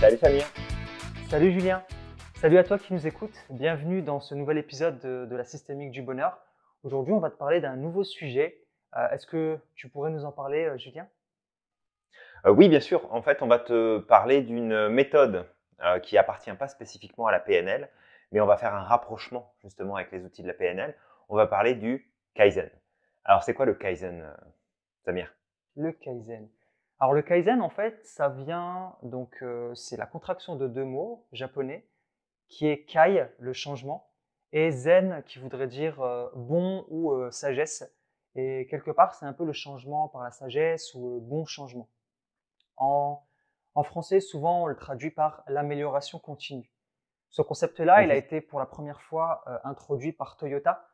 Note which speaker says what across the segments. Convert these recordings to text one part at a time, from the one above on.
Speaker 1: Salut Samir.
Speaker 2: Salut Julien. Salut à toi qui nous écoutes. Bienvenue dans ce nouvel épisode de, la systémique du bonheur. Aujourd'hui, on va te parler d'un nouveau sujet. Euh, est-ce que tu pourrais nous en parler, euh, Julien
Speaker 1: euh, Oui, bien sûr. En fait, on va te parler d'une méthode qui appartient pas spécifiquement à la PNL, mais on va faire un rapprochement justement avec les outils de la PNL. On va parler du Kaizen. Alors, c'est quoi le Kaizen, Samir
Speaker 2: Le Kaizen. Alors le kaizen, en fait, ça vient, donc euh, c'est la contraction de deux mots japonais, qui est kai, le changement, et zen, qui voudrait dire euh, bon ou euh, sagesse. Et quelque part, c'est un peu le changement par la sagesse ou le bon changement. En, en français, souvent, on le traduit par l'amélioration continue. Ce concept-là, il a mhm. été pour la première fois introduit par Toyota,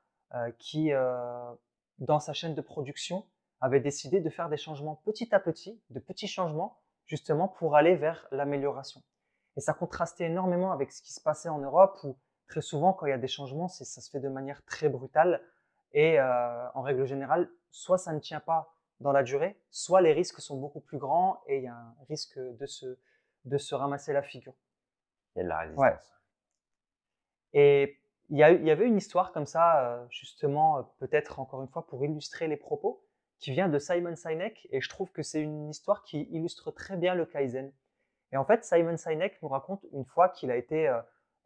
Speaker 2: qui, dans sa chaîne de production, avait décidé de faire des changements petit à petit, de petits changements, justement pour aller vers l'amélioration. Et ça contrastait énormément avec ce qui se passait en Europe, où très souvent, quand il y a des changements, ça se fait de manière très brutale. Et euh, en règle générale, soit ça ne tient pas dans la durée, soit les risques sont beaucoup plus grands et il y a un risque de se, de se ramasser la figure. Il de la résistance. Et il y, avait une histoire comme ça, euh, justement, euh, peut-être encore une fois pour illustrer les propos qui vient de Simon Sinek, et je trouve que c'est une histoire qui illustre très bien le Kaizen. Et en fait, Simon Sinek nous raconte une fois qu'il a été euh,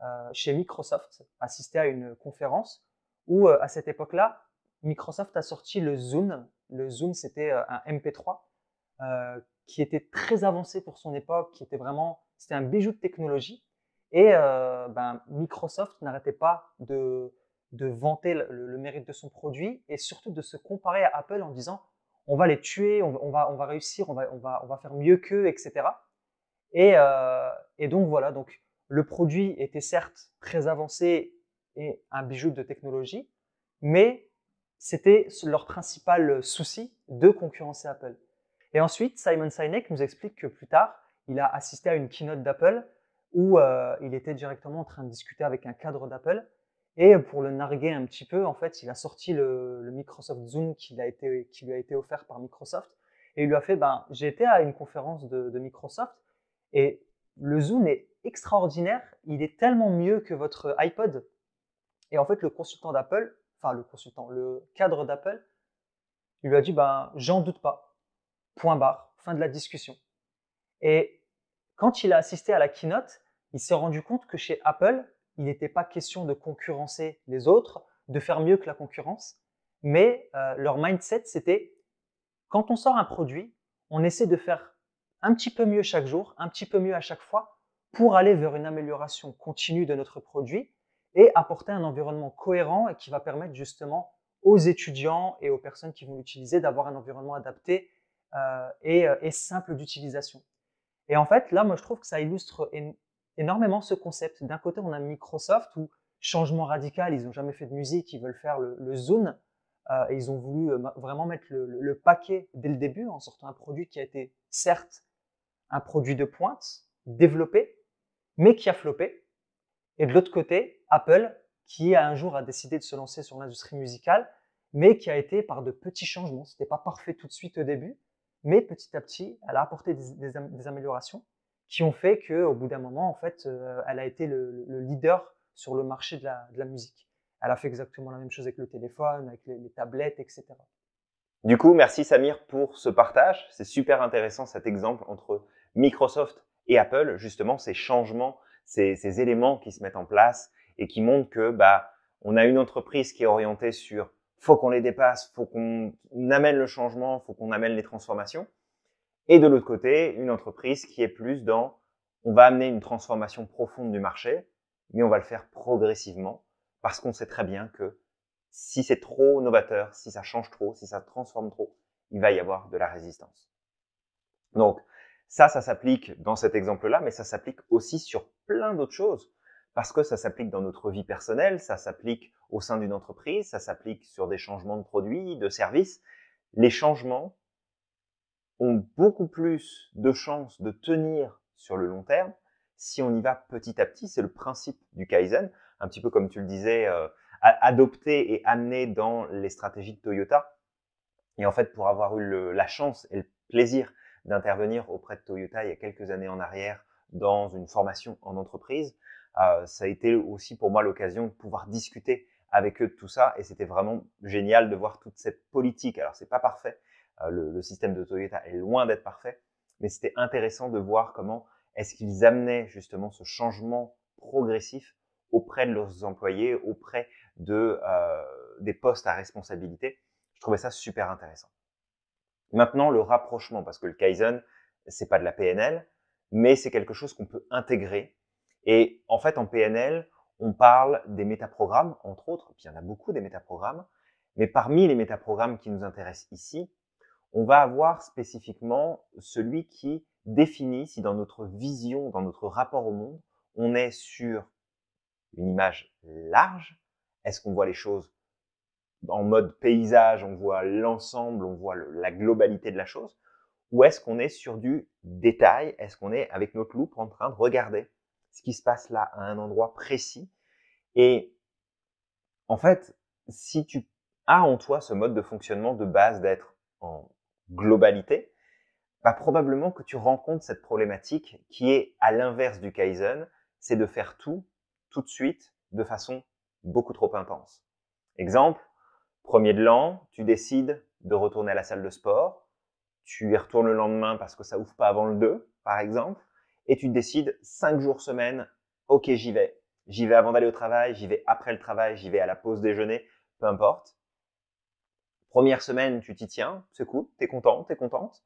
Speaker 2: euh, chez Microsoft, assisté à une conférence, où euh, à cette époque-là, Microsoft a sorti le Zoom. Le Zoom, c'était un MP3 qui était très avancé pour son époque, qui était vraiment, c'était un bijou de technologie. Et ben, Microsoft n'arrêtait pas de de vanter le, mérite de son produit et surtout de se comparer à Apple en disant on va les tuer, on, va, on va réussir, on va, on va, faire mieux qu'eux, etc. Euh, et, donc voilà, donc le produit était certes très avancé et un bijou de technologie, mais c'était leur principal souci de concurrencer Apple. Et ensuite, Simon Sinek nous explique que plus tard, il a assisté à une keynote d'Apple où euh, il était directement en train de discuter avec un cadre d'Apple et pour le narguer un petit peu, en fait, il a sorti le, Microsoft Zoom qui, lui a été offert par Microsoft. Et il lui a fait, ben, j'étais à une conférence de, Microsoft et le Zoom est extraordinaire. Il est tellement mieux que votre iPod. Et en fait, le consultant d'Apple, enfin le consultant, le cadre d'Apple, il lui a dit, ben, j'en doute pas. Point barre, fin de la discussion. Et quand il a assisté à la keynote, il s'est rendu compte que chez Apple, il n'était pas question de concurrencer les autres, de faire mieux que la concurrence, mais euh, leur mindset, c'était quand on sort un produit, on essaie de faire un petit peu mieux chaque jour, un petit peu mieux à chaque fois, pour aller vers une amélioration continue de notre produit et apporter un environnement cohérent et qui va permettre justement aux étudiants et aux personnes qui vont l'utiliser d'avoir un environnement adapté euh, et, euh, et, simple d'utilisation. Et en fait, là, moi, je trouve que ça illustre énormément ce concept. D'un côté, on a Microsoft où changement radical, ils n'ont jamais fait de musique, ils veulent faire le, Zoom, euh, et ils ont voulu euh, vraiment mettre le, paquet dès le début en sortant un produit qui a été certes un produit de pointe, développé, mais qui a flopé. Et de l'autre côté, Apple, qui un jour a décidé de se lancer sur l'industrie musicale, mais qui a été par de petits changements. ce n'était pas parfait tout de suite au début, mais petit à petit, elle a apporté des améliorations qui ont fait qu'au bout d'un moment, en fait, euh, elle a été le, leader sur le marché de la, musique. Elle a fait exactement la même chose avec le téléphone, avec les, tablettes, etc.
Speaker 1: Du coup, merci Samir pour ce partage. C'est super intéressant cet exemple entre Microsoft et Apple, justement, ces changements, ces, ces éléments qui se mettent en place et qui montrent que bah, on a une entreprise qui est orientée sur faut qu'on les dépasse, faut qu'on amène le changement, faut qu'on amène les transformations. Et de l'autre côté, une entreprise qui est plus dans on va amener une transformation profonde du marché, mais on va le faire progressivement parce qu'on sait très bien que si c'est trop novateur, si ça change trop, si ça transforme trop, il va y avoir de la résistance. Donc ça, ça s'applique dans cet exemple-là, mais ça s'applique aussi sur plein d'autres choses parce que ça s'applique dans notre vie personnelle, ça s'applique au sein d'une entreprise, ça s'applique sur des changements de produits, de services. Les changements ont beaucoup plus de chances de tenir sur le long terme si on y va petit à petit. C'est le principe du Kaizen, un petit peu comme tu le disais, euh, adopté et amené dans les stratégies de Toyota. Et en fait, pour avoir eu la chance et le plaisir d'intervenir auprès de Toyota il y a quelques années en arrière dans une formation en entreprise, euh, ça a été aussi pour moi l'occasion de pouvoir discuter avec eux de tout ça et c'était vraiment génial de voir toute cette politique. Alors c'est pas parfait, euh, le, système de Toyota est loin d'être parfait, mais c'était intéressant de voir comment est-ce qu'ils amenaient justement ce changement progressif auprès de leurs employés, auprès de, euh, des postes à responsabilité. Je trouvais ça super intéressant. Maintenant, le rapprochement, parce que le Kaizen, c'est pas de la PNL, mais c'est quelque chose qu'on peut intégrer. Et en fait, en PNL, on parle des métaprogrammes, entre autres, puis il y en a beaucoup des métaprogrammes, mais parmi les métaprogrammes qui nous intéressent ici, on va avoir spécifiquement celui qui définit si dans notre vision, dans notre rapport au monde, on est sur une image large. Est-ce qu'on voit les choses en mode paysage, on voit l'ensemble, on voit la globalité de la chose, ou est-ce qu'on est sur du détail Est-ce qu'on est avec notre loupe en train de regarder ce qui se passe là à un endroit précis Et en fait, si tu as en toi ce mode de fonctionnement de base d'être en globalité, bah, probablement que tu rencontres cette problématique qui est à l'inverse du Kaizen, c'est de faire tout, tout de suite, de façon beaucoup trop intense. Exemple, premier de l'an, tu décides de retourner à la salle de sport, tu y retournes le lendemain parce que ça ouvre pas avant le 2, par exemple, et tu décides 5 jours semaine, ok j'y vais, j'y vais avant d'aller au travail, j'y vais après le travail, j'y vais à la pause déjeuner, peu importe. Première semaine, tu t'y tiens, c'est cool, t'es content, t'es contente.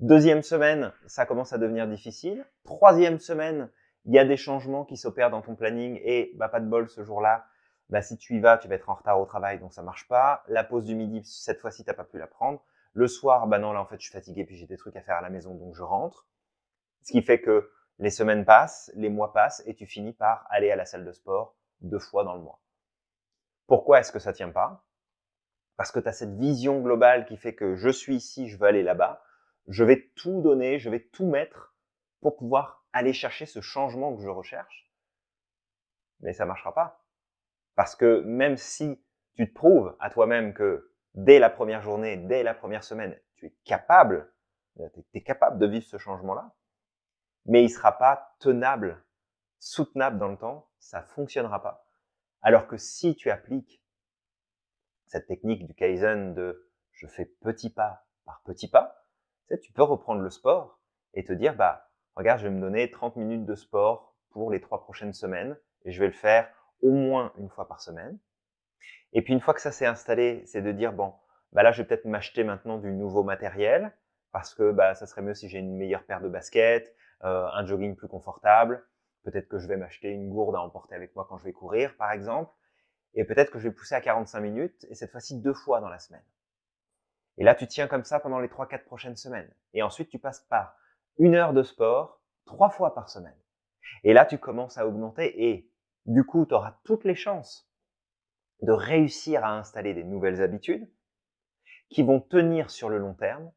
Speaker 1: Deuxième semaine, ça commence à devenir difficile. Troisième semaine, il y a des changements qui s'opèrent dans ton planning et bah, pas de bol ce jour-là. Bah, si tu y vas, tu vas être en retard au travail, donc ça marche pas. La pause du midi, cette fois-ci, t'as pas pu la prendre. Le soir, bah non, là en fait, je suis fatigué, puis j'ai des trucs à faire à la maison, donc je rentre. Ce qui fait que les semaines passent, les mois passent, et tu finis par aller à la salle de sport deux fois dans le mois. Pourquoi est-ce que ça tient pas parce que tu as cette vision globale qui fait que je suis ici, je veux aller là-bas, je vais tout donner, je vais tout mettre pour pouvoir aller chercher ce changement que je recherche. Mais ça marchera pas. Parce que même si tu te prouves à toi-même que dès la première journée, dès la première semaine, tu es capable, euh, tu es capable de vivre ce changement-là, mais il sera pas tenable, soutenable dans le temps, ça fonctionnera pas. Alors que si tu appliques cette technique du Kaizen de je fais petit pas par petit pas, tu, tu peux reprendre le sport et te dire, bah, regarde, je vais me donner 30 minutes de sport pour les trois prochaines semaines et je vais le faire au moins une fois par semaine. Et puis une fois que ça s'est installé, c'est de dire, bon, bah là, je vais peut-être m'acheter maintenant du nouveau matériel parce que bah, ça serait mieux si j'ai une meilleure paire de baskets, euh, un jogging plus confortable. Peut-être que je vais m'acheter une gourde à emporter avec moi quand je vais courir, par exemple. Et peut-être que je vais pousser à 45 minutes, et cette fois-ci deux fois dans la semaine. Et là, tu tiens comme ça pendant les 3-4 prochaines semaines. Et ensuite, tu passes par une heure de sport, trois fois par semaine. Et là, tu commences à augmenter et du coup, tu auras toutes les chances de réussir à installer des nouvelles habitudes qui vont tenir sur le long terme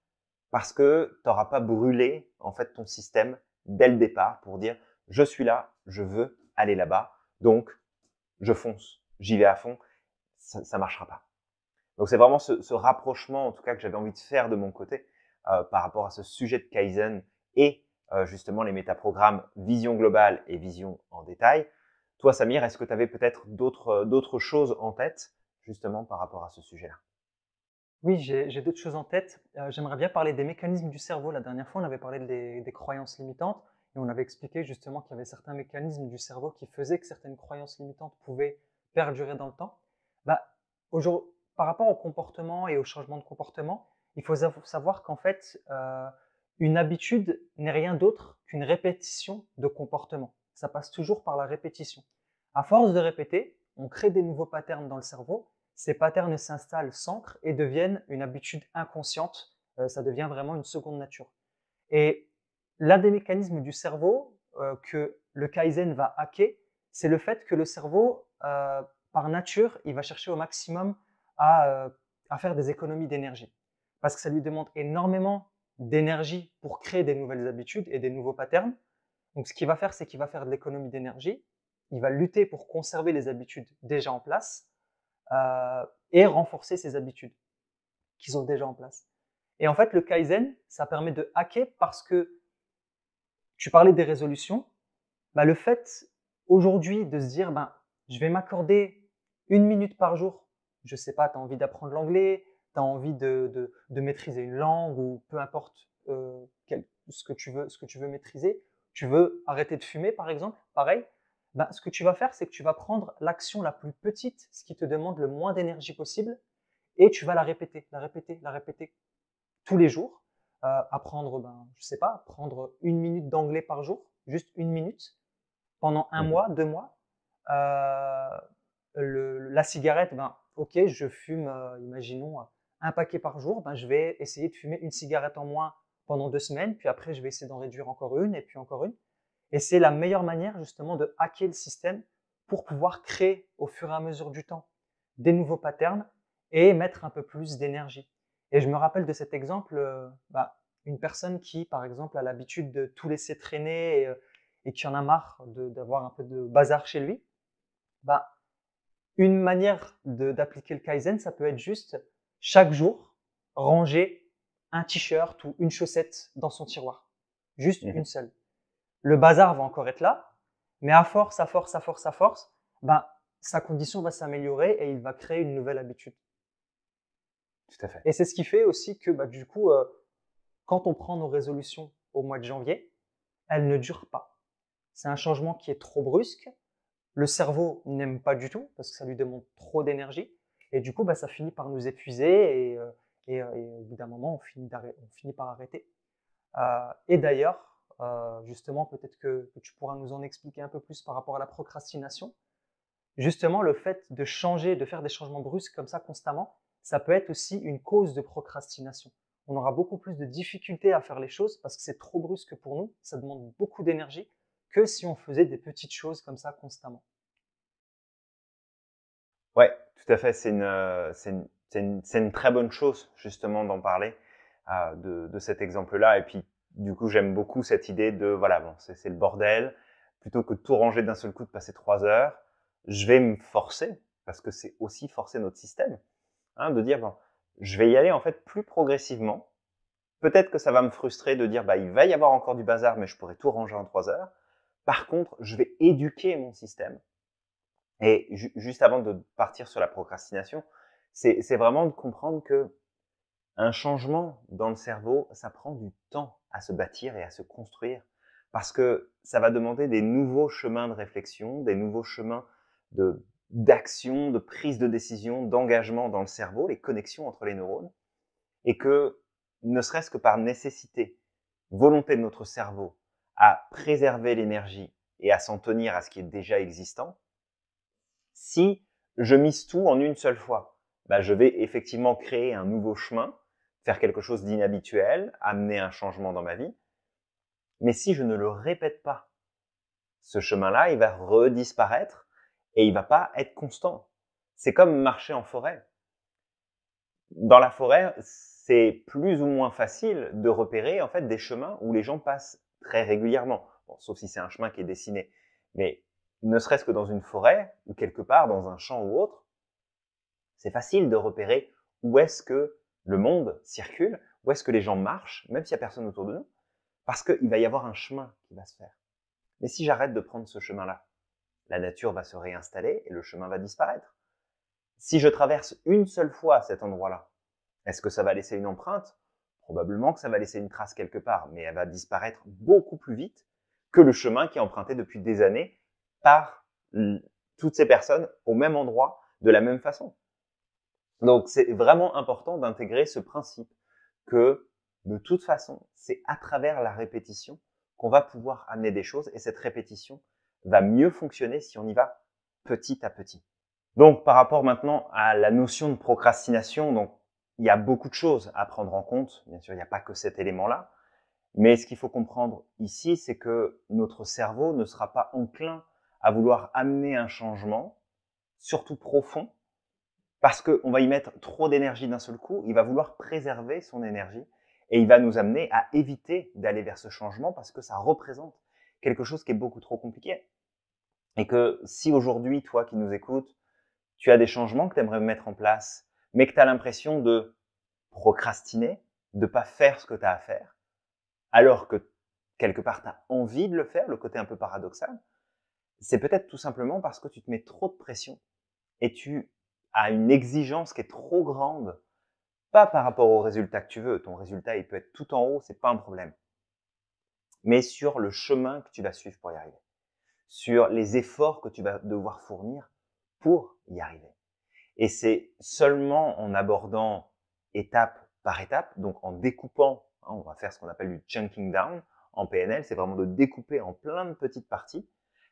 Speaker 1: parce que tu n'auras pas brûlé en fait ton système dès le départ pour dire je suis là, je veux aller là-bas, donc je fonce j'y vais à fond, ça, ne marchera pas. Donc c'est vraiment ce, rapprochement, en tout cas, que j'avais envie de faire de mon côté euh, par rapport à ce sujet de Kaizen et euh, justement les métaprogrammes vision globale et vision en détail. Toi, Samir, est-ce que tu avais peut-être euh, d'autres choses en tête justement par rapport à ce sujet-là
Speaker 2: oui, j'ai d'autres choses en tête. J'aimerais bien parler des mécanismes du cerveau. La dernière fois, on avait parlé des, des croyances limitantes et on avait expliqué justement qu'il y avait certains mécanismes du cerveau qui faisaient que certaines croyances limitantes pouvaient perdurer dans le temps bah, Par rapport au comportement et au changement de comportement, il faut savoir qu'en fait, euh, une habitude n'est rien d'autre qu'une répétition de comportement. Ça passe toujours par la répétition. À force de répéter, on crée des nouveaux patterns dans le cerveau. Ces patterns s'installent, s'ancrent et deviennent une habitude inconsciente. Euh, ça devient vraiment une seconde nature. Et l'un des mécanismes du cerveau euh, que le Kaizen va hacker, c'est le fait que le cerveau euh, par nature, il va chercher au maximum à, euh, à faire des économies d'énergie. Parce que ça lui demande énormément d'énergie pour créer des nouvelles habitudes et des nouveaux patterns. Donc ce qu'il va faire, c'est qu'il va faire de l'économie d'énergie, il va lutter pour conserver les habitudes déjà en place euh, et renforcer ses habitudes qu'ils ont déjà en place. Et en fait, le Kaizen, ça permet de hacker parce que tu parlais des résolutions, bah, le fait aujourd'hui de se dire, ben, je vais m'accorder une minute par jour. Je sais pas, tu as envie d'apprendre l'anglais, tu as envie de, maîtriser une langue ou peu importe euh, ce, que tu veux, ce que tu veux maîtriser. Tu veux arrêter de fumer, par exemple, pareil. Ben, ce que tu vas faire, c'est que tu vas prendre l'action la plus petite, ce qui te demande le moins d'énergie possible, et tu vas la répéter, la répéter, la répéter tous les jours. Euh, apprendre, ben, je sais pas, prendre une minute d'anglais par jour, juste une minute, pendant un mmh. mois, deux mois, euh, la cigarette, ben, ok, je fume, euh, imaginons, un paquet par jour, ben, je vais essayer de fumer une cigarette en moins pendant deux semaines, puis après je vais essayer d'en réduire encore une, et puis encore une. Et c'est la meilleure manière justement de hacker le système pour pouvoir créer au fur et à mesure du temps des nouveaux patterns et mettre un peu plus d'énergie. Et je me rappelle de cet exemple, euh, bah, une personne qui, par exemple, a l'habitude de tout laisser traîner et qui en a marre d'avoir un peu de bazar chez lui, bah, une manière d'appliquer le Kaizen, ça peut être juste chaque jour ranger un t-shirt ou une chaussette dans son tiroir. Juste mmh une seule. Le bazar va encore être là, mais à force, à force, à force, à force, bah, sa condition va s'améliorer et il va créer une nouvelle habitude. Tout à fait. Et c'est ce qui fait aussi que bah, du coup, euh, quand on prend nos résolutions au mois de janvier, elles ne durent pas. C'est un changement qui est trop brusque, le cerveau n'aime pas du tout parce que ça lui demande trop d'énergie. Et du coup, bah, ça finit par nous épuiser euh, euh, et, au bout d'un moment, on finit, par arrêter. Euh, et d'ailleurs, justement, peut-être que, que, tu pourras nous en expliquer un peu plus par rapport à la procrastination. Justement, le fait de changer, de faire des changements brusques comme ça constamment, ça peut être aussi une cause de procrastination. On aura beaucoup plus de difficultés à faire les choses parce que c'est trop brusque pour nous, ça demande beaucoup d'énergie, que si on faisait des petites choses comme ça constamment.
Speaker 1: Ouais, tout à fait. C'est une, euh, très bonne chose, justement, d'en parler, euh, de, cet exemple-là. Et puis, du coup, j'aime beaucoup cette idée de, voilà, bon, c'est le bordel. Plutôt que de tout ranger d'un seul coup, de passer trois heures, je vais me forcer, parce que c'est aussi forcer notre système, hein, de dire, bon, je vais y aller, en fait, plus progressivement. Peut-être que ça va me frustrer de dire, bah, il va y avoir encore du bazar, mais je pourrais tout ranger en trois heures. Par contre, je vais éduquer mon système. Et juste avant de partir sur la procrastination, c'est vraiment de comprendre que un changement dans le cerveau, ça prend du temps à se bâtir et à se construire. Parce que ça va demander des nouveaux chemins de réflexion, des nouveaux chemins d'action, de prise de décision, d'engagement dans le cerveau, les connexions entre les neurones. Et que, ne serait-ce que par nécessité, volonté de notre cerveau, à préserver l'énergie et à s'en tenir à ce qui est déjà existant, si je mise tout en une seule fois, bah je vais effectivement créer un nouveau chemin, faire quelque chose d'inhabituel, amener un changement dans ma vie. Mais si je ne le répète pas, ce chemin-là, il va redisparaître et il va pas être constant. C'est comme marcher en forêt. Dans la forêt, c'est plus ou moins facile de repérer en fait des chemins où les gens passent très régulièrement, sauf si c'est un chemin qui est dessiné. Mais ne serait-ce que dans une forêt ou quelque part dans un champ ou autre, c'est facile de repérer où est-ce que le monde circule, où est-ce que les gens marchent, même s'il n'y a personne autour de nous, parce qu'il va y avoir un chemin qui va se faire. Mais si j'arrête de prendre ce chemin-là, la nature va se réinstaller et le chemin va disparaître. Si je traverse une seule fois cet endroit-là, est-ce que ça va laisser une empreinte Probablement que ça va laisser une trace quelque part, mais elle va disparaître beaucoup plus vite que le chemin qui est emprunté depuis des années par toutes ces personnes au même endroit, de la même façon. Donc c'est vraiment important d'intégrer ce principe que de toute façon, c'est à travers la répétition qu'on va pouvoir amener des choses et cette répétition va mieux fonctionner si on y va petit à petit. Donc par rapport maintenant à la notion de procrastination, donc il y a beaucoup de choses à prendre en compte. Bien sûr, il n'y a pas que cet élément-là. Mais ce qu'il faut comprendre ici, c'est que notre cerveau ne sera pas enclin à vouloir amener un changement, surtout profond, parce qu'on va y mettre trop d'énergie d'un seul coup. Il va vouloir préserver son énergie et il va nous amener à éviter d'aller vers ce changement parce que ça représente quelque chose qui est beaucoup trop compliqué. Et que si aujourd'hui, toi qui nous écoutes, tu as des changements que tu aimerais mettre en place, mais que tu as l'impression de procrastiner, de pas faire ce que tu as à faire, alors que quelque part tu as envie de le faire, le côté un peu paradoxal, c'est peut-être tout simplement parce que tu te mets trop de pression et tu as une exigence qui est trop grande, pas par rapport au résultat que tu veux, ton résultat il peut être tout en haut, c'est pas un problème, mais sur le chemin que tu vas suivre pour y arriver, sur les efforts que tu vas devoir fournir pour y arriver. Et c'est seulement en abordant étape par étape, donc en découpant, hein, on va faire ce qu'on appelle du chunking down en PNL, c'est vraiment de découper en plein de petites parties.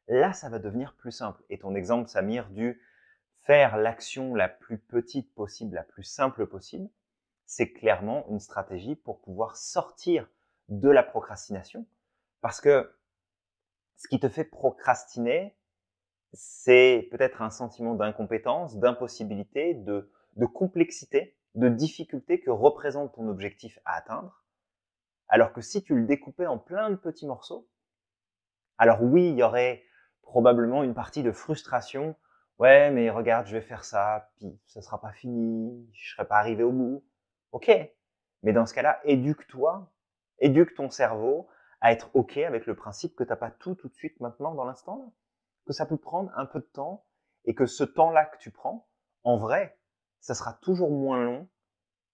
Speaker 1: Là, ça va devenir plus simple. Et ton exemple, Samir, du faire l'action la plus petite possible, la plus simple possible, c'est clairement une stratégie pour pouvoir sortir de la procrastination. Parce que ce qui te fait procrastiner, c'est peut-être un sentiment d'incompétence, d'impossibilité, de, complexité, de difficulté que représente ton objectif à atteindre. Alors que si tu le découpais en plein de petits morceaux, alors oui, il y aurait probablement une partie de frustration. Ouais, mais regarde, je vais faire ça, puis ça sera pas fini, je serai pas arrivé au bout. Ok, mais dans ce cas-là, éduque-toi, éduque ton cerveau à être ok avec le principe que t'as pas tout tout de suite maintenant dans l'instant que ça peut prendre un peu de temps et que ce temps-là que tu prends, en vrai, ça sera toujours moins long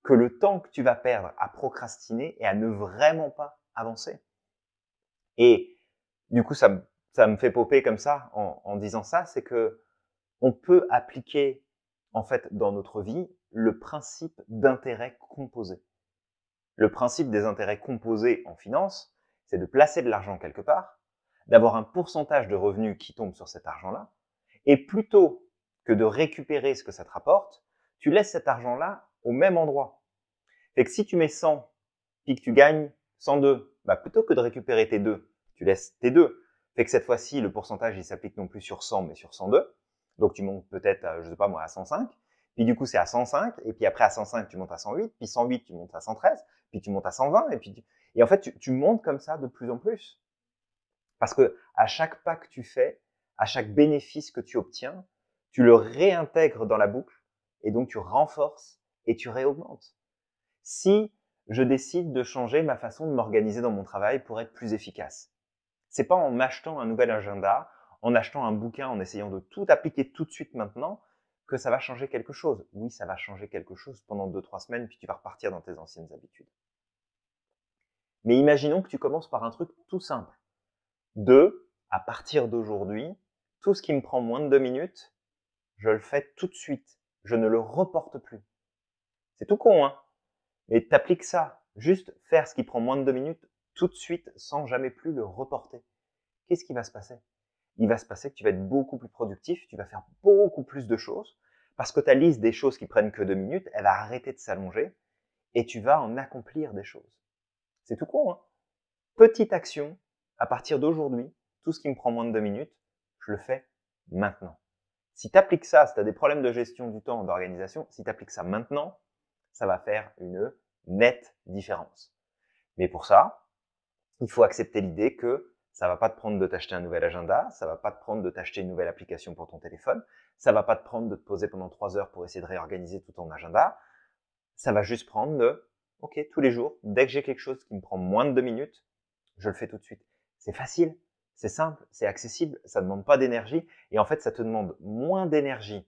Speaker 1: que le temps que tu vas perdre à procrastiner et à ne vraiment pas avancer. Et du coup, ça, me fait popper comme ça en, en disant ça, c'est que on peut appliquer en fait dans notre vie le principe d'intérêt composé. Le principe des intérêts composés en finance, c'est de placer de l'argent quelque part d'avoir un pourcentage de revenus qui tombe sur cet argent-là, et plutôt que de récupérer ce que ça te rapporte, tu laisses cet argent-là au même endroit. Fait que si tu mets 100, puis que tu gagnes 102, bah plutôt que de récupérer tes 2, tu laisses tes 2. Fait que cette fois-ci, le pourcentage, il s'applique non plus sur 100, mais sur 102. Donc tu montes peut-être, euh, je sais pas moi, à 105. Puis du coup, c'est à 105. Et puis après, à 105, tu montes à 108. Puis 108, tu montes à 113. Puis tu montes à 120. Et puis Et en fait, tu, tu montes comme ça de plus en plus. Parce que à chaque pas que tu fais, à chaque bénéfice que tu obtiens, tu le réintègres dans la boucle et donc tu renforces et tu réaugmentes. Si je décide de changer ma façon de m'organiser dans mon travail pour être plus efficace, c'est pas en m'achetant un nouvel agenda, en achetant un bouquin, en essayant de tout appliquer tout de suite maintenant que ça va changer quelque chose. Oui, ça va changer quelque chose pendant deux trois semaines puis tu vas repartir dans tes anciennes habitudes. Mais imaginons que tu commences par un truc tout simple. Deux, à partir d'aujourd'hui, tout ce qui me prend moins de deux minutes, je le fais tout de suite. Je ne le reporte plus. C'est tout con, hein Mais t'appliques ça. Juste faire ce qui prend moins de deux minutes tout de suite sans jamais plus le reporter. Qu'est-ce qui va se passer Il va se passer que tu vas être beaucoup plus productif, tu vas faire beaucoup plus de choses, parce que ta liste des choses qui prennent que deux minutes, elle va arrêter de s'allonger, et tu vas en accomplir des choses. C'est tout con, hein Petite action à partir d'aujourd'hui, tout ce qui me prend moins de deux minutes, je le fais maintenant. Si tu appliques ça, si tu as des problèmes de gestion du temps, d'organisation, si tu appliques ça maintenant, ça va faire une nette différence. Mais pour ça, il faut accepter l'idée que ça va pas te prendre de t'acheter un nouvel agenda, ça va pas te prendre de t'acheter une nouvelle application pour ton téléphone, ça va pas te prendre de te poser pendant trois heures pour essayer de réorganiser tout ton agenda. Ça va juste prendre de, ok, tous les jours, dès que j'ai quelque chose qui me prend moins de deux minutes, je le fais tout de suite. C'est facile, c'est simple, c'est accessible, ça ne demande pas d'énergie. Et en fait, ça te demande moins d'énergie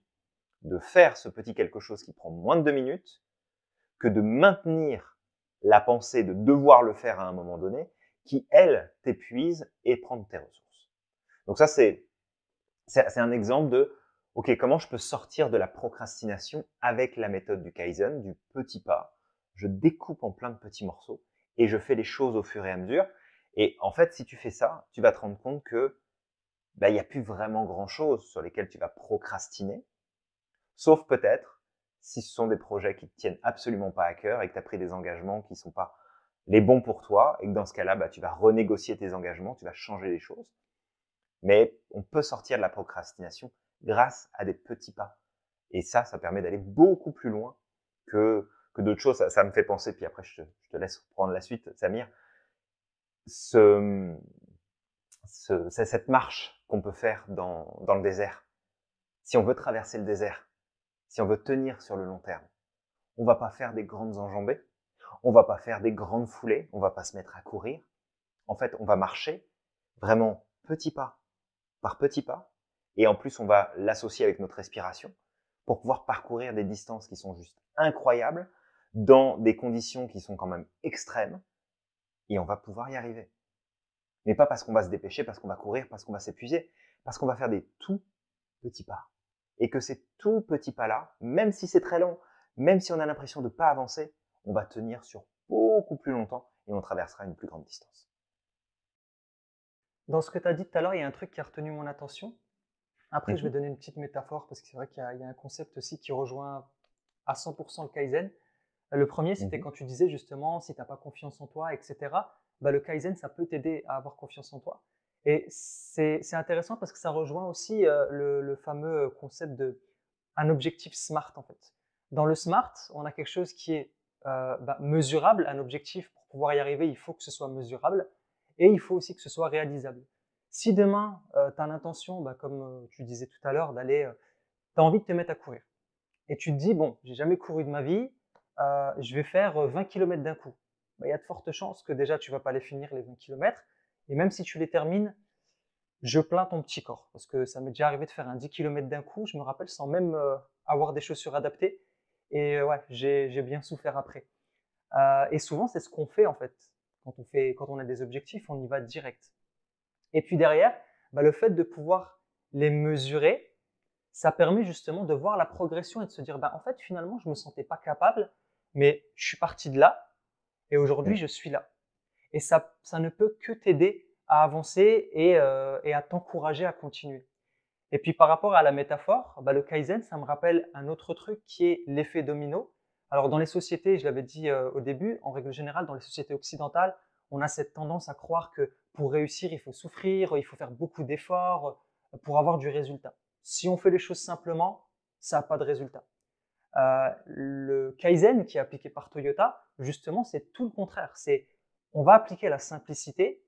Speaker 1: de faire ce petit quelque chose qui prend moins de deux minutes que de maintenir la pensée de devoir le faire à un moment donné qui, elle, t'épuise et prend tes ressources. Donc ça, c'est, c'est, un exemple de, OK, comment je peux sortir de la procrastination avec la méthode du Kaizen, du petit pas. Je découpe en plein de petits morceaux et je fais les choses au fur et à mesure. Et en fait, si tu fais ça, tu vas te rendre compte que bah, il n'y a plus vraiment grand-chose sur lesquels tu vas procrastiner, sauf peut-être si ce sont des projets qui ne te tiennent absolument pas à cœur et que tu as pris des engagements qui ne sont pas les bons pour toi, et que dans ce cas-là, bah, tu vas renégocier tes engagements, tu vas changer les choses. Mais on peut sortir de la procrastination grâce à des petits pas. Et ça, ça permet d'aller beaucoup plus loin que, que d'autres choses. Ça, me fait penser, puis après je te, je te laisse prendre la suite, Samir, ce, ce, cette marche qu'on peut faire dans, dans le désert, si on veut traverser le désert, si on veut tenir sur le long terme, on va pas faire des grandes enjambées, on va pas faire des grandes foulées, on va pas se mettre à courir. En fait, on va marcher vraiment petit pas par petit pas, et en plus on va l'associer avec notre respiration pour pouvoir parcourir des distances qui sont juste incroyables dans des conditions qui sont quand même extrêmes et on va pouvoir y arriver. Mais pas parce qu'on va se dépêcher, parce qu'on va courir, parce qu'on va s'épuiser, parce qu'on va faire des tout petits pas. Et que ces tout petits pas-là, même si c'est très long, même si on a l'impression de ne pas avancer, on va tenir sur beaucoup plus longtemps et on traversera une plus grande distance.
Speaker 2: Dans ce que tu as dit tout à l'heure, il y a un truc qui a retenu mon attention. Après, je mhm. vais donner une petite métaphore parce que c'est vrai qu'il y, y, a un concept aussi qui rejoint à 100% le Kaizen. Le premier, c'était mhm. quand tu disais justement, si tu n'as pas confiance en toi, etc., bah, le Kaizen, ça peut t'aider à avoir confiance en toi. Et c'est intéressant parce que ça rejoint aussi euh, le, fameux concept de un objectif SMART, en fait. Dans le SMART, on a quelque chose qui est euh, bah, mesurable, un objectif, pour pouvoir y arriver, il faut que ce soit mesurable et il faut aussi que ce soit réalisable. Si demain, euh, tu as l'intention, bah, comme tu disais tout à l'heure, d'aller, tu as envie de te mettre à courir. Et tu te dis, bon, j'ai jamais couru de ma vie, euh, je vais faire 20 euh, km d'un coup. Bah, il y a de fortes chances que déjà tu ne vas pas les finir les 20 km. Et même si tu les termines, je plains ton petit corps. Parce que ça m'est déjà arrivé de faire un 10 km d'un coup, je me rappelle, sans même euh, avoir des chaussures adaptées. Et ouais, j'ai bien souffert après. et souvent, c'est ce qu'on fait en fait. Quand on, fait. quand on a des objectifs, on y va direct. Et puis derrière, bah, le fait de pouvoir les mesurer, ça permet justement de voir la progression et de se dire, bah, en fait, finalement, je ne me sentais pas capable, mais je suis parti de là et aujourd'hui mm. je suis là. Et ça, ça ne peut que t'aider à avancer et, euh, et à t'encourager à continuer. Et puis par rapport à la métaphore, bah, le Kaizen, ça me rappelle un autre truc qui est l'effet domino. Alors dans les sociétés, je l'avais dit euh, au début, en règle générale, dans les sociétés occidentales, on a cette tendance à croire que pour réussir, il faut souffrir, il faut faire beaucoup d'efforts euh, pour avoir du résultat. Si on fait les choses simplement, ça n'a pas de résultat. Euh, le Kaizen qui est appliqué par Toyota, justement, c'est tout le contraire. C'est on va appliquer la simplicité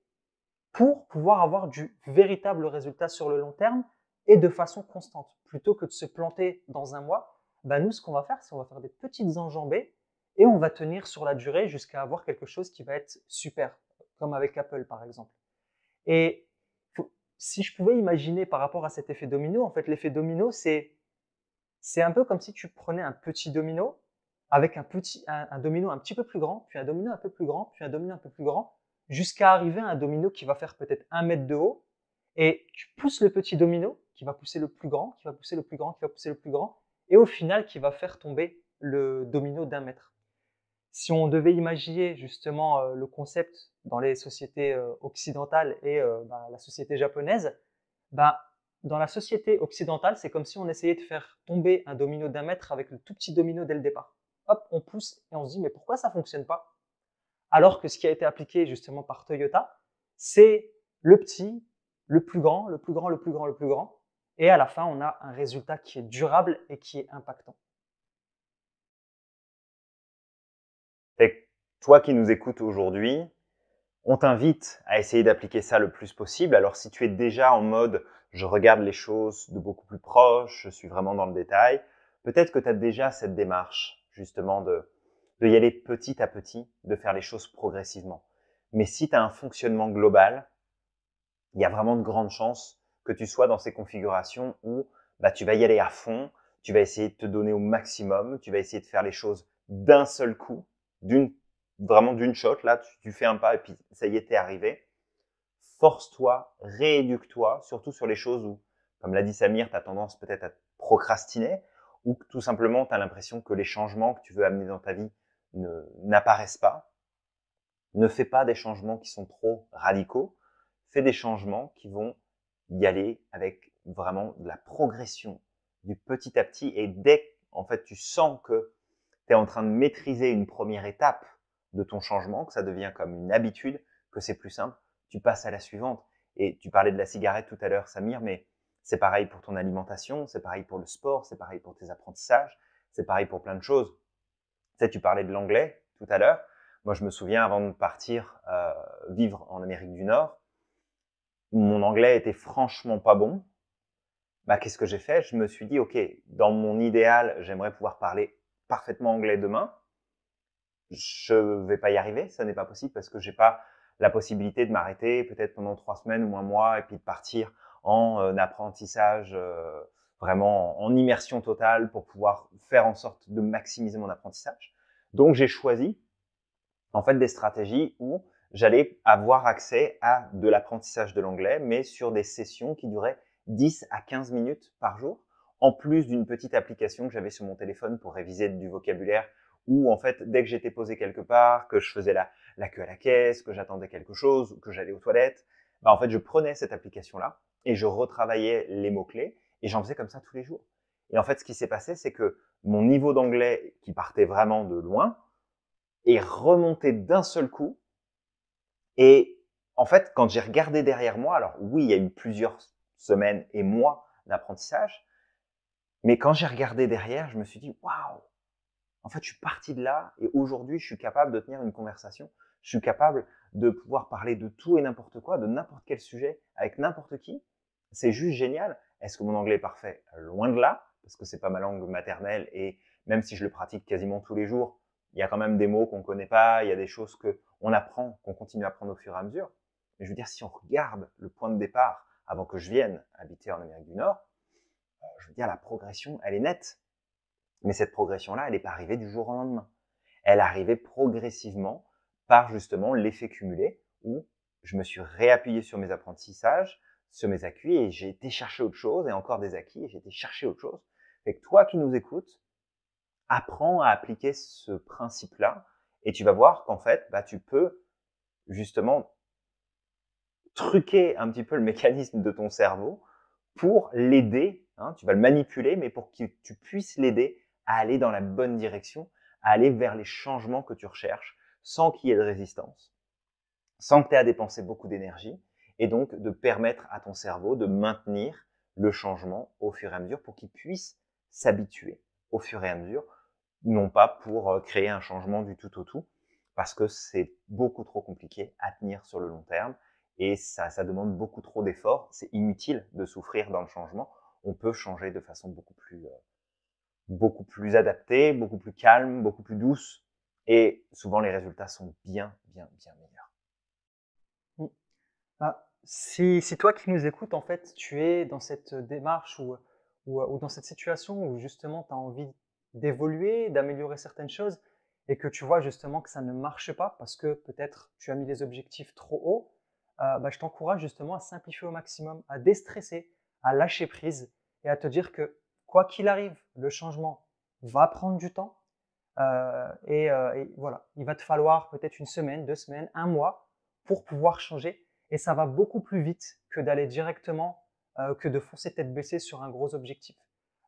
Speaker 2: pour pouvoir avoir du véritable résultat sur le long terme et de façon constante. Plutôt que de se planter dans un mois, ben nous, ce qu'on va faire, c'est on va faire des petites enjambées et on va tenir sur la durée jusqu'à avoir quelque chose qui va être super, comme avec Apple par exemple. Et si je pouvais imaginer par rapport à cet effet domino, en fait, l'effet domino, c'est c'est un peu comme si tu prenais un petit domino avec un, petit, un, domino un petit peu plus grand, puis un domino un peu plus grand, puis un domino un peu plus grand, jusqu'à arriver à un domino qui va faire peut-être un mètre de haut, et tu pousses le petit domino qui va pousser le plus grand, qui va pousser le plus grand, qui va pousser le plus grand, et au final qui va faire tomber le domino d'un mètre. Si on devait imaginer justement euh, le concept dans les sociétés euh, occidentales et euh, bah, la société japonaise, bah, dans la société occidentale, c'est comme si on essayait de faire tomber un domino d'un mètre avec le tout petit domino dès le départ. Hop, on pousse et on se dit mais pourquoi ça ne fonctionne pas Alors que ce qui a été appliqué justement par Toyota, c'est le petit, le plus grand, le plus grand, le plus grand, le plus grand, et à la fin on a un résultat qui est durable et qui est impactant.
Speaker 1: Et toi qui nous écoutes aujourd'hui, on t'invite à essayer d'appliquer ça le plus possible. Alors si tu es déjà en mode je regarde les choses de beaucoup plus proche, je suis vraiment dans le détail, peut-être que tu as déjà cette démarche justement de, de y aller petit à petit, de faire les choses progressivement. Mais si tu as un fonctionnement global, il y a vraiment de grandes chances que tu sois dans ces configurations où bah, tu vas y aller à fond, tu vas essayer de te donner au maximum, tu vas essayer de faire les choses d'un seul coup, d'une vraiment d'une shot, là, tu, fais un pas et puis ça y est, t'es arrivé. Force-toi, rééduque-toi, surtout sur les choses où, comme l'a dit Samir, tu as tendance peut-être à procrastiner ou tout simplement tu as l'impression que les changements que tu veux amener dans ta vie n'apparaissent pas. Ne fais pas des changements qui sont trop radicaux. Fais des changements qui vont y aller avec vraiment de la progression, du petit à petit. Et dès en fait, tu sens que tu es en train de maîtriser une première étape de ton changement, que ça devient comme une habitude, que c'est plus simple, tu passes à la suivante. Et tu parlais de la cigarette tout à l'heure, Samir, mais c'est pareil pour ton alimentation, c'est pareil pour le sport, c'est pareil pour tes apprentissages, c'est pareil pour plein de choses. Tu sais, tu parlais de l'anglais tout à l'heure. Moi, je me souviens, avant de partir euh, vivre en Amérique du Nord, mon anglais était franchement pas bon. Bah, qu'est-ce que j'ai fait Je me suis dit, OK, dans mon idéal, j'aimerais pouvoir parler parfaitement anglais demain je ne vais pas y arriver, ça n'est pas possible parce que j'ai pas la possibilité de m'arrêter peut-être pendant trois semaines ou un mois et puis de partir en euh, apprentissage euh, vraiment en immersion totale pour pouvoir faire en sorte de maximiser mon apprentissage. Donc j'ai choisi en fait des stratégies où j'allais avoir accès à de l'apprentissage de l'anglais, mais sur des sessions qui duraient 10 à 15 minutes par jour, en plus d'une petite application que j'avais sur mon téléphone pour réviser du vocabulaire où en fait, dès que j'étais posé quelque part, que je faisais la, la queue à la caisse, que j'attendais quelque chose, que j'allais aux toilettes, bah, en fait, je prenais cette application-là et je retravaillais les mots-clés et j'en faisais comme ça tous les jours. Et en fait, ce qui s'est passé, c'est que mon niveau d'anglais, qui partait vraiment de loin, est remonté d'un seul coup. Et en fait, quand j'ai regardé derrière moi, alors oui, il y a eu plusieurs semaines et mois d'apprentissage, mais quand j'ai regardé derrière, je me suis dit, waouh, en fait, je suis parti de là et aujourd'hui, je suis capable de tenir une conversation. Je suis capable de pouvoir parler de tout et n'importe quoi, de n'importe quel sujet, avec n'importe qui. C'est juste génial. Est-ce que mon anglais est parfait Loin de là, parce que c'est pas ma langue maternelle et même si je le pratique quasiment tous les jours, il y a quand même des mots qu'on ne connaît pas, il y a des choses que on apprend, qu'on continue à apprendre au fur et à mesure. Mais je veux dire, si on regarde le point de départ avant que je vienne habiter en Amérique du Nord, euh, je veux dire, la progression, elle est nette. Mais cette progression-là, elle n'est pas arrivée du jour au lendemain. Elle est arrivait progressivement par justement l'effet cumulé où je me suis réappuyé sur mes apprentissages, sur mes acquis et j'ai été chercher autre chose et encore des acquis et j'ai été chercher autre chose. Fait que toi qui nous écoutes, apprends à appliquer ce principe-là et tu vas voir qu'en fait, bah, tu peux justement truquer un petit peu le mécanisme de ton cerveau pour l'aider. Hein, tu vas le manipuler, mais pour que tu puisses l'aider à aller dans la bonne direction, à aller vers les changements que tu recherches, sans qu'il y ait de résistance, sans que tu aies à dépenser beaucoup d'énergie, et donc de permettre à ton cerveau de maintenir le changement au fur et à mesure pour qu'il puisse s'habituer au fur et à mesure, non pas pour euh, créer un changement du tout au tout, parce que c'est beaucoup trop compliqué à tenir sur le long terme et ça, ça demande beaucoup trop d'efforts. C'est inutile de souffrir dans le changement. On peut changer de façon beaucoup plus euh, beaucoup plus adaptée, beaucoup plus calme, beaucoup plus douce. Et souvent, les résultats sont bien, bien, bien meilleurs.
Speaker 2: Mm. Ah, si, toi qui nous écoutes, en fait, tu es dans cette démarche ou, dans cette situation où justement tu as envie d'évoluer, d'améliorer certaines choses et que tu vois justement que ça ne marche pas parce que peut-être tu as mis les objectifs trop haut, euh, bah, je t'encourage justement à simplifier au maximum, à déstresser, à lâcher prise et à te dire que quoi qu'il arrive, le changement va prendre du temps. Euh, euh, et, voilà, il va te falloir peut-être une semaine, deux semaines, un mois pour pouvoir changer. Et ça va beaucoup plus vite que d'aller directement, euh, que de foncer tête baissée sur un gros objectif.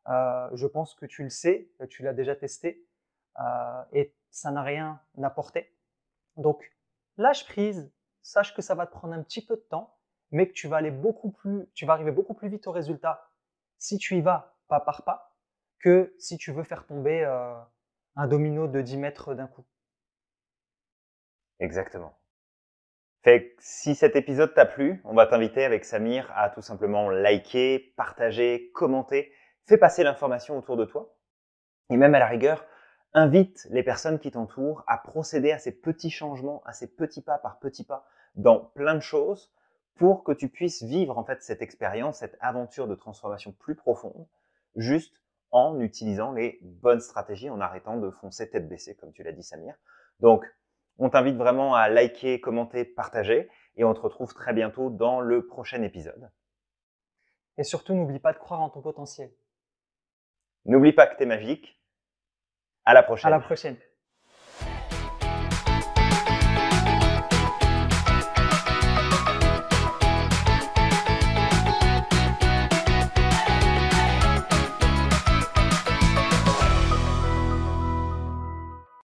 Speaker 2: je pense que tu le sais, tu l'as déjà testé et ça n'a rien apporté. Donc, lâche prise, sache que ça va te prendre un petit peu de temps, mais que tu vas aller beaucoup plus, tu vas arriver beaucoup plus vite au résultat si tu y vas pas par pas, que si tu veux faire tomber euh, un domino de 10 mètres d'un coup.
Speaker 1: Exactement. Fait si cet épisode t'a plu, on va t'inviter avec Samir à tout simplement liker, partager, commenter, fais passer l'information autour de toi. Et même à la rigueur, invite les personnes qui t'entourent à procéder à ces petits changements, à ces petits pas par petits pas dans plein de choses pour que tu puisses vivre en fait cette expérience, cette aventure de transformation plus profonde juste en utilisant les bonnes stratégies, en arrêtant de foncer tête baissée, comme tu l'as dit Samir. Donc, on t'invite vraiment à liker, commenter, partager, et on te retrouve très bientôt dans le prochain épisode.
Speaker 2: Et surtout, n'oublie pas de croire en ton potentiel.
Speaker 1: N'oublie pas que t'es magique.
Speaker 2: À la prochaine. À la prochaine.